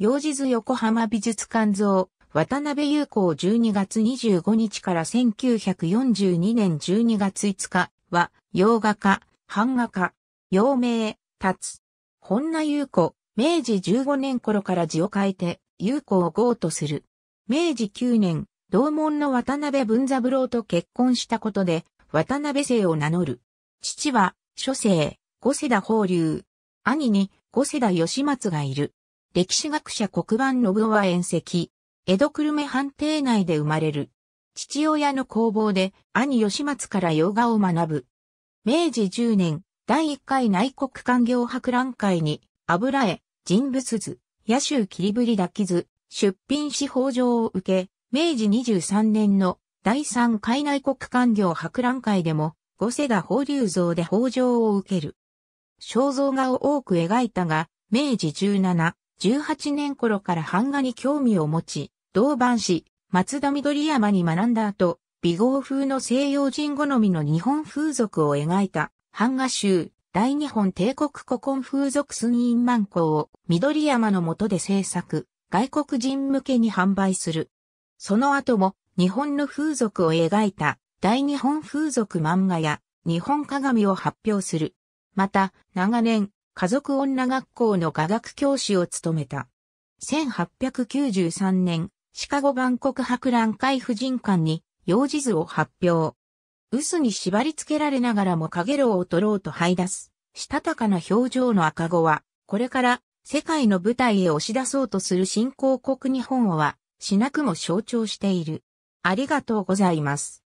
幼児図横浜美術館像、渡辺裕子を12月25日から1942年12月5日は、洋画家、版画家、洋名、立つ。本名裕子、明治15年頃から字を変えて、裕子を号とする。明治9年、同門の渡辺文三郎と結婚したことで、渡辺姓を名乗る。父は、諸姓、五世田法隆。兄に、五世田義松がいる。歴史学者黒板信夫は遠石。江戸久留米藩邸内で生まれる。父親の工房で兄吉松から洋画を学ぶ。明治10年、第1回内国官業博覧会に、油絵、人物図、野州切りぶり抱き図、出品し法上を受け、明治23年の第3回内国官業博覧会でも、五世田法流像で法上を受ける。肖像画を多く描いたが、明治17、18年頃から版画に興味を持ち、同版し、松戸緑山に学んだ後、美豪風の西洋人好みの日本風俗を描いた版画集、大日本帝国古今風俗寸院万行を緑山の下で制作、外国人向けに販売する。その後も日本の風俗を描いた大日本風俗漫画や日本鏡を発表する。また、長年、家族女学校の科学教師を務めた。1893年、シカゴ万国博覧会婦人館に幼児図を発表。薄に縛り付けられながらも影楼を取ろうと這い出す、したたかな表情の赤子は、これから世界の舞台へ押し出そうとする新興国日本をは、しなくも象徴している。ありがとうございます。